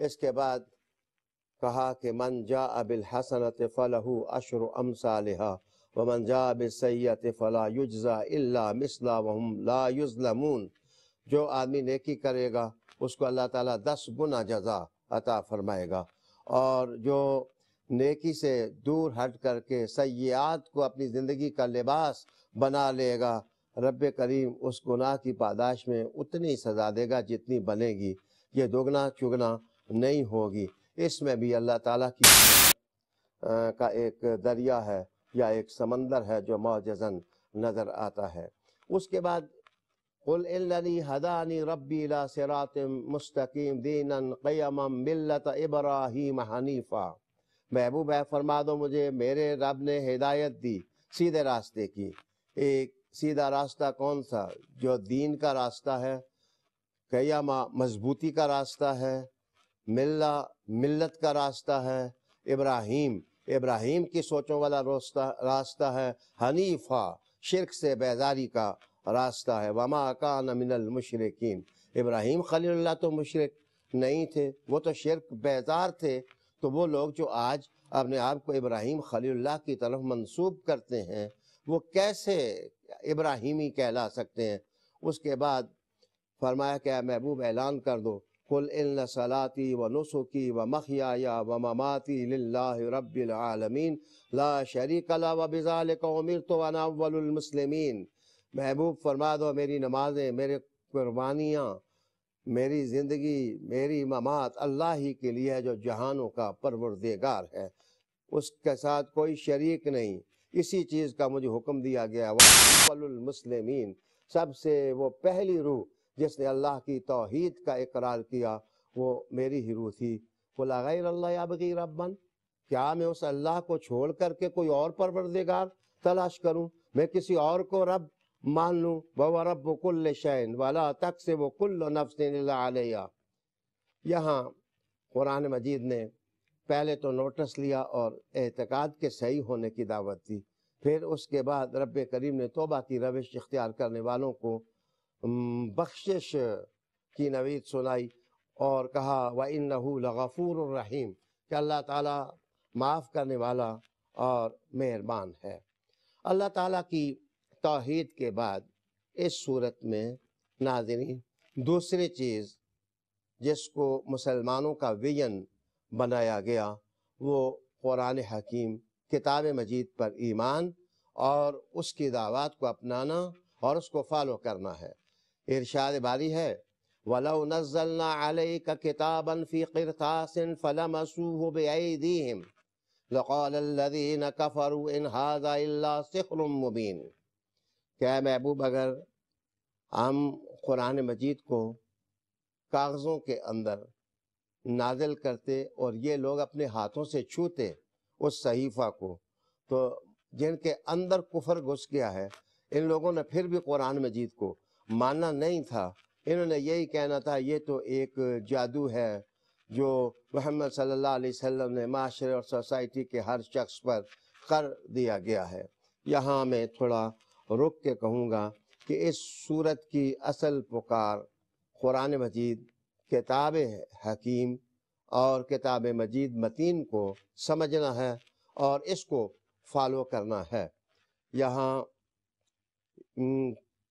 इसके बाद कहा कि मन जा अबिल हसनत फ़लहू अशर अमसालहा व मन जा बिसैत फ़ला युजा इल्ला मिसला वहम ला युजलमून जो आदमी नेकी करेगा उसको अल्लाह ताला दस गुना जजा अता फरमाएगा और जो नेकी से दूर हट करके सयाद को अपनी ज़िंदगी का लिबास बना लेगा रब करीम उस गुनाह की पादाश में उतनी सजा देगा जितनी बनेगी ये दोगुना चुगना नहीं होगी इसमें भी अल्लाह ताला की का एक दरिया है या एक समंदर है जो मौजन नज़र आता है उसके बाद कुल हदानी रबी सरात मुस्तकीम दीना क़यम मिलत इब्राहिम हनीफ़ा महबूब है फरमा दो मुझे मेरे रब ने हिदायत दी सीधे रास्ते की एक सीधा रास्ता कौन सा जो दीन का रास्ता है कयामा मजबूती का रास्ता है मिल्ला मिल्लत का रास्ता है इब्राहिम इब्राहिम की सोचों वाला रास्ता है हनीफा शिरक से बेजारी का रास्ता है वमा कान मिनल मुशरकिन इब्राहिम खलील तो मुशरक नहीं थे वो तो शिरक बेजार थे तो वो लोग जो आज अपने आप को इब्राहिम खलील की तरफ मंसूब करते हैं वो कैसे इब्राहिमी कहला सकते हैं उसके बाद फरमाया क्या महबूब ऐलान कर दो कुल सलाती व नसुकी व महियाया व ममाती रबालमीन ला शरीक ला व बिज़ाल उमिर तो वनावलमसलमिन महबूब फरमा दो मेरी नमाज़ें मेरे कुर्बानियाँ मेरी ज़िंदगी मेरी ममात अल्लाह ही के लिए है जो जहानों का परवरदेगार है उसके साथ कोई शरीक नहीं इसी चीज़ का मुझे हुक्म दिया गया वलमसलमिन सबसे वो पहली रूह जिसने अल्लाह की तोहद का इकरार किया वो मेरी ही रू थी बोला रबन क्या मैं उस अल्लाह को छोड़ करके कोई और परवरदेगार तलाश करूं मैं किसी और को रब मान लूँ बबा रब कुल्ल शैन वाला तक से वो कुल्ल नफ्स यहाँ कुरान मजीद ने पहले तो नोटिस लिया और एतकाद के सही होने की दावत दी फिर उसके बाद रब करीम ने तोबा की रविश इख्तियार करने वालों को बख्शिश की नवीद सुनाई और कहा व इन लगफूर रहीम कि अल्लाह ताला माफ़ करने वाला और मेहरबान है अल्लाह ताला की तोहद के बाद इस सूरत में नाजरीन दूसरी चीज़ जिसको मुसलमानों का विजन बनाया गया वो कुरान हकीम किताब मजीद पर ईमान और उसकी दावत को अपनाना और उसको फॉलो करना है इरशाद बारी है वलो नज़लना अलई किताबन फ़ी करतासिन फ़लमसूह बेदीम लक़ालदीन कफ़रू इन हाजा मुबीन क्या महबूब अगर हम कुरान मजीद को कागज़ों के अंदर नाजिल करते और ये लोग अपने हाथों से छूते उस सहीफ़ा को तो जिनके अंदर कुफर घुस गया है इन लोगों ने फिर भी कुरान मजीद को मानना नहीं था इन्होंने यही कहना था ये तो एक जादू है जो मोहम्मद सल्लल्लाहु अलैहि वसल्लम ने माशरे और सोसाइटी के हर शख्स पर कर दिया गया है यहाँ मैं थोड़ा रुक के कहूँगा कि इस सूरत की असल पुकार कुरान मजीद किताब हकीम और किताब मजीद मतीन को समझना है और इसको फॉलो करना है यहाँ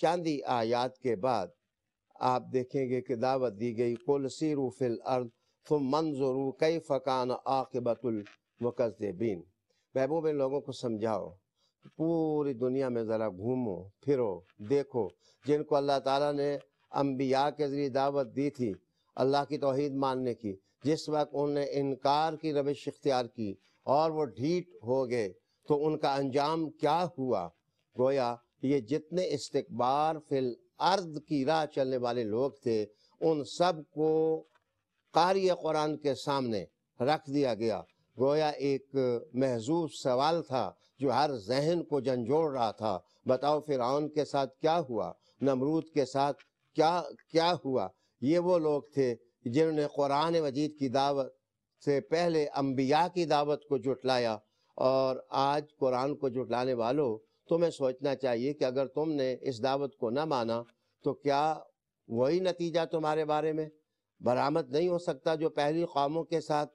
चांदी आयात के बाद आप देखेंगे कि दावत दी गई कुल सीरू फिल अर्द तुम मंजरू कई फ़कान आकबतुल मुकदबीन महबूब इन लोगों को समझाओ पूरी दुनिया में ज़रा घूमो फिरो देखो जिनको अल्लाह ताला ने अम्बिया के ज़रिए दावत दी थी अल्लाह की तोहद मानने की जिस वक्त उन्होंने इनकार की रविश इख्तियार की और वो ढीठ हो गए तो उनका अंजाम क्या हुआ गोया ये जितने इस्तकबार फिल अर्द की राह चलने वाले लोग थे उन सब को कारी कुरान के सामने रख दिया गया गोया एक महजूब सवाल था जो हर जहन को झंझोड़ रहा था बताओ फिर के साथ क्या हुआ नमरूद के साथ क्या क्या हुआ ये वो लोग थे जिन्होंने कुरान मजीद की दावत से पहले अम्बिया की दावत को जुटलाया और आज कुरान को जुटलाने वालों तुम्हें सोचना चाहिए कि अगर तुमने इस दावत को ना माना तो क्या वही नतीजा तुम्हारे बारे में बरामद नहीं हो सकता जो पहली कौमों के साथ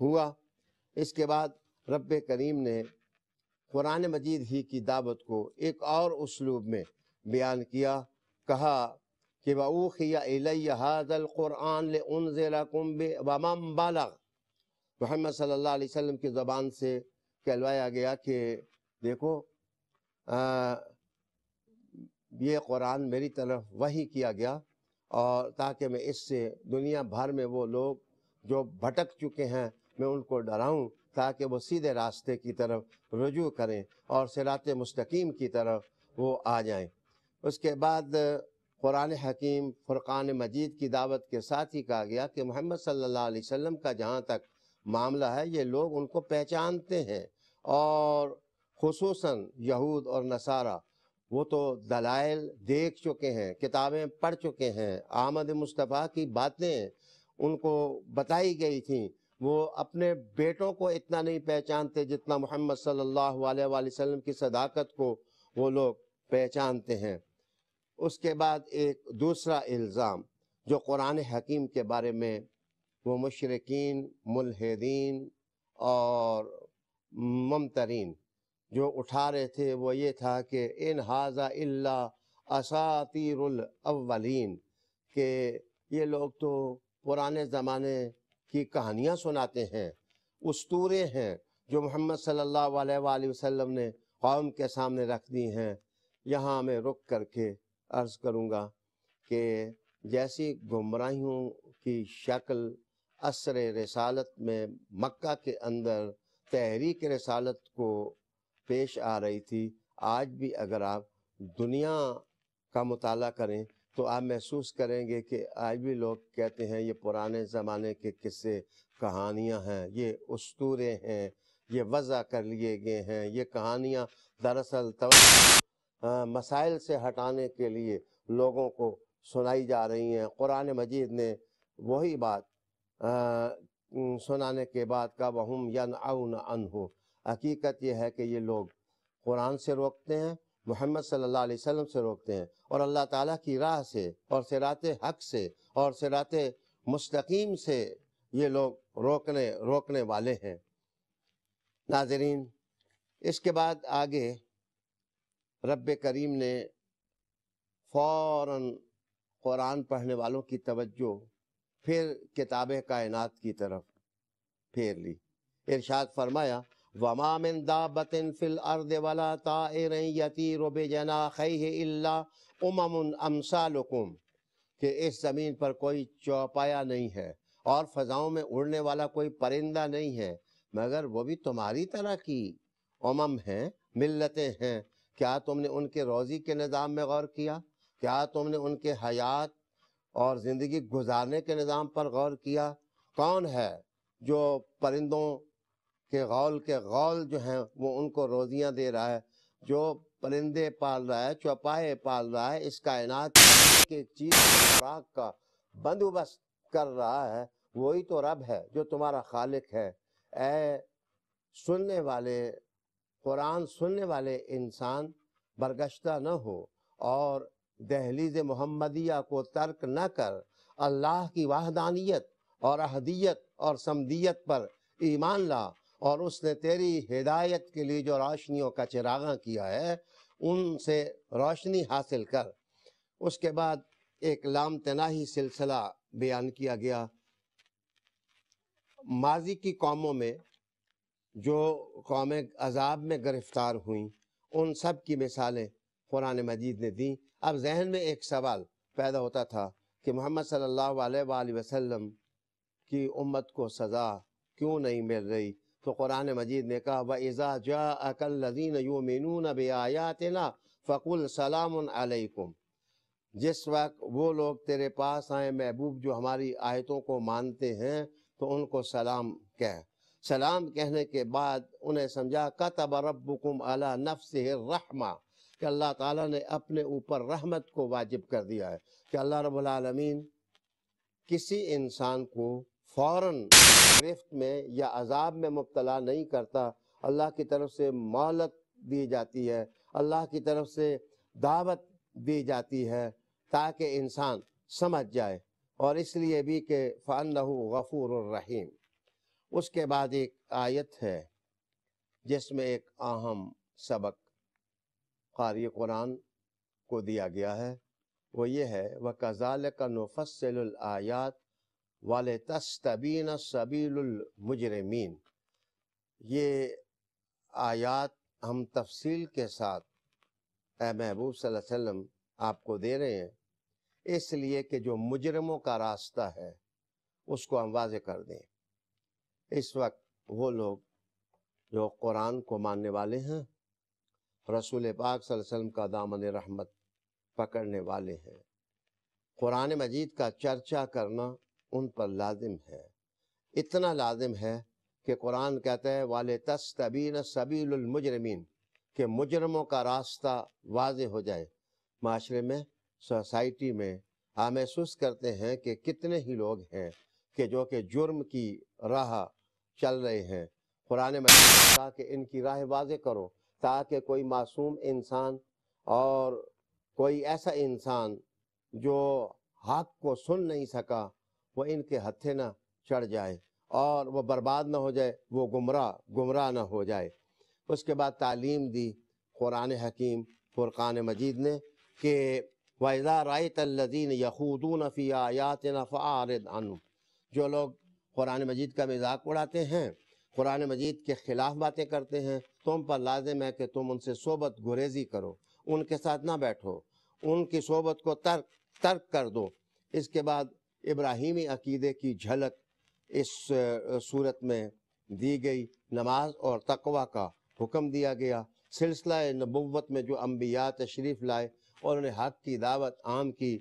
हुआ इसके बाद रब करीम ने कुरान मजीद ही की दावत को एक और उसलूब में बयान किया कहा कि वमम बालग मोहम्मद सल्लल्लाहु की ज़बान से कहलवाया गया कि देखो आ, ये कुरान मेरी तरफ वही किया गया और ताकि मैं इससे दुनिया भर में वो लोग जो भटक चुके हैं मैं उनको डराऊं ताकि वो सीधे रास्ते की तरफ रजू करें और सिरात मुस्तकीम की तरफ वो आ जाएं उसके बाद कुरान हकीम फ़ुरक़ान मजीद की दावत के साथ ही कहा गया कि मोहम्मद सल्लल्लाहु अलैहि वसल्लम का जहाँ तक मामला है ये लोग उनको पहचानते हैं और खसूस यहूद और नसारा वो तो दलाइल देख चुके हैं किताबें पढ़ चुके हैं आमद मुस्तफ़ा की बातें उनको बताई गई थी वो अपने बेटों को इतना नहीं पहचानते जितना मोहम्मद सल्लल्लाहु वसल्लम की सदाकत को वो लोग पहचानते हैं उसके बाद एक दूसरा इल्ज़ाम जो कुरान हकीम के बारे में वो मशरकिन मुलहदीन और ममतरीन जो उठा रहे थे वो ये था कि इन हाजा इल्ला असातिरवलिन के ये लोग तो पुराने ज़माने की कहानियाँ सुनाते हैं उस्तूरें हैं जो मोहम्मद सल्लल्लाहु अलैहि वसल्लम ने कौम के सामने रख दी हैं यहाँ मैं रुक करके अर्ज़ करूँगा कि जैसी गुमराहियों की शक्ल असर रसालत में मक्का के अंदर तहरीक रसालत को पेश आ रही थी आज भी अगर आप दुनिया का मताल करें तो आप महसूस करेंगे कि आज भी लोग कहते हैं ये पुराने ज़माने के किस्से कहानियाँ हैं ये उस्तूरे हैं ये वज़ा कर लिए गए हैं ये कहानियाँ दरअसल मसाइल से हटाने के लिए लोगों को सुनाई जा रही हैं कुरान मजीद ने वही बात आ, सुनाने के बाद का वहम यन आउन अन हो हकीकत यह है कि ये लोग कुरान से रोकते हैं मोहम्मद सल्लल्लाहु अलैहि वसल्लम से रोकते हैं और अल्लाह ताला की राह से और सिरात हक से और सिरात मुस्तकीम से ये लोग रोकने रोकने वाले हैं नाजरीन इसके बाद आगे रब करीम ने फ़ौर कुरान पढ़ने वालों की तवज्जो फिर किताब कायनात की तरफ फेर ली इरशाद फरमाया वमामिन दाबतिन फिल अर्द वला इस ज़मीन पर कोई चौपाया नहीं है और फ़जाओं में उड़ने वाला कोई परिंदा नहीं है मगर वो भी तुम्हारी तरह की उमम है मिल्लतें हैं क्या तुमने उनके रोज़ी के निज़ाम में गौर किया क्या तुमने उनके हयात और ज़िंदगी गुजारने के निज़ाम पर गौर किया कौन है जो परिंदों के गौल के गौल जो हैं वो उनको रोज़ियाँ दे रहा है जो परिंदे पाल रहा है चौपाए पाल रहा है इस कायनात की चीज़ खुराक का बंदोबस्त कर रहा है वही तो रब है जो तुम्हारा खालिक है ए सुनने वाले कुरान सुनने वाले इंसान बरगश्ता न हो और दहलीज मोहम्मदिया को तर्क न कर अल्लाह की वाहदानियत और अहदियत और समदियत पर ईमान ला और उसने तेरी हिदायत के लिए जो रोशनियों का चिरागा किया है उनसे रोशनी हासिल कर उसके बाद एक लामतनाही सिलसिला बयान किया गया माजी की कौमों में जो कौमें अजाब में गिरफ्तार हुई उन सब की मिसालें कुरान मजीद ने दी अब जहन में एक सवाल पैदा होता था कि मोहम्मद सल्लल्लाहु अलैहि वसल्लम की उम्मत को सज़ा क्यों नहीं मिल रही तो कुरान मजीद ने कहा व इज़ा जा अकल्लिन योमिन बेआयातना फ़कुल सलाम अलैकुम जिस वक्त वो लोग तेरे पास आए महबूब जो हमारी आयतों को मानते हैं तो उनको सलाम कह सलाम कहने के बाद उन्हें समझा कतब रबुकुम अला नफ्स रहमा कि अल्लाह ताला ने अपने ऊपर रहमत को वाजिब कर दिया है कि अल्लाह रबालमीन किसी इंसान को फौरन गिरफ्त में या अजाब में मुबतला नहीं करता अल्लाह की तरफ से मोहलत दी जाती है अल्लाह की तरफ से दावत दी जाती है ताकि इंसान समझ जाए और इसलिए भी कि फ़ान गफूर रहीम उसके बाद एक आयत है जिसमें एक अहम सबक कारी कुरान को दिया गया है वो ये है वह कज़ाल का आयात वाले तस्तबीन सबीलमजरमीन ये आयात हम तफसील के साथ महबूब वसल्लम आपको दे रहे हैं इसलिए कि जो मुजरमों का रास्ता है उसको हम वाज कर दें इस वक्त वो लोग जो कुरान को मानने वाले हैं रसूल पाक वसम का दामन रहमत पकड़ने वाले हैं कुरान मजीद का चर्चा करना उन पर लाजिम है इतना लाजिम है कि कुरान कहते हैं वाले तस्तबीन सबीलमजरमीन के मुजरमों का रास्ता वाज हो जाए माशरे में सोसाइटी में हम महसूस करते हैं कि कितने ही लोग हैं कि जो कि जुर्म की राह चल रहे हैं कुरान मजीद इनकी राह वाज करो ताकि कोई मासूम इंसान और कोई ऐसा इंसान जो हक को सुन नहीं सका वो इनके हथे ना चढ़ जाए और वो बर्बाद ना हो जाए वो गुमराह गुमराह ना हो जाए उसके बाद तालीम दी कुरान हकीम फ़ुरक़ान मजीद ने कि वज़ा राय तल्लिन यखूदून फ़ी आयात नफ़ारदान जो लोग कुरान मजीद का मजाक उड़ाते हैं कुरान मजीद के ख़िलाफ़ बातें करते हैं तुम पर लाजिम है कि तुम उनसे सोबत गुरेज़ी करो उनके साथ ना बैठो उनकी सोबत को तर्क तर्क कर दो इसके बाद इब्राहिमी अकीदे की झलक इस सूरत में दी गई नमाज और तकवा का हुक्म दिया गया सिलसिला नबुवत में जो अम्बिया तशरीफ़ लाए और उन्हें हक की दावत आम की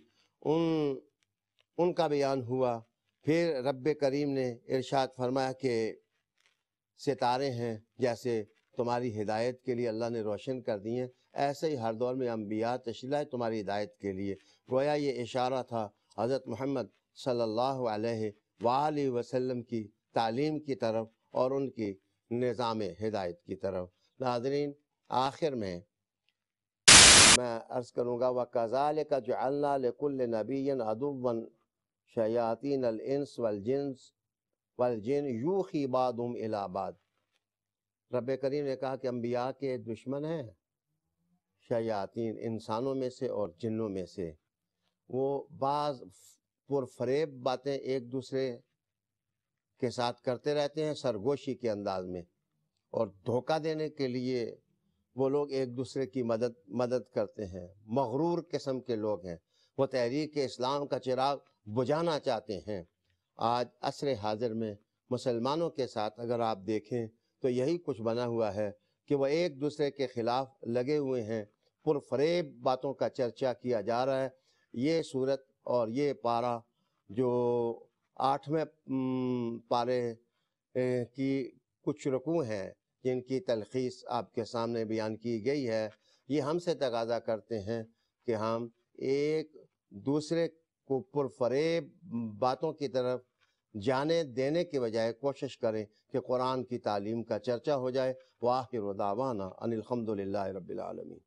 उन उनका बयान हुआ फिर रब करीम ने इरशाद फरमाया कि सितारे हैं जैसे तुम्हारी हिदायत के लिए अल्लाह ने रोशन कर दी हैं ऐसे ही हर दौर में अम्बिया लाए तुम्हारी हिदायत के लिए गोया ये इशारा था हज़रत महमद सल्लल्लाहु अलैहि वसल्लम की तालीम की तरफ और उनकी निज़ाम हिदायत की तरफ नाजरीन आखिर में मैं अर्ज़ करूँगा व कज़ाल का जो अल्लाकुल्ल नबी अदुबन शयातिन अलस वलजिन्स वलजिन यू ही बादम इलाहाबाद रब करीम ने कहा कि अम्बिया के दुश्मन हैं शयातीन इंसानों में से और जिन्नों में से वो बाज़ पुरफरेब बातें एक दूसरे के साथ करते रहते हैं सरगोशी के अंदाज में और धोखा देने के लिए वो लोग एक दूसरे की मदद मदद करते हैं मगरूर किस्म के लोग हैं वो तहरीक इस्लाम का चिराग बुझाना चाहते हैं आज असर हाजिर में मुसलमानों के साथ अगर आप देखें तो यही कुछ बना हुआ है कि वह एक दूसरे के ख़िलाफ़ लगे हुए हैं पुरफरेब बातों का चर्चा किया जा रहा है ये सूरत और ये पारा जो आठवें पारे की कुछ रुकू हैं जिनकी तलखीस आपके सामने बयान की गई है ये हमसे तकाजा करते हैं कि हम एक दूसरे को पुरफरेब बातों की तरफ जाने देने के बजाय कोशिश करें कि कुरान की तालीम का चर्चा हो जाए वाहिर दावाना अनिलहमदिल्ला रबीआलमी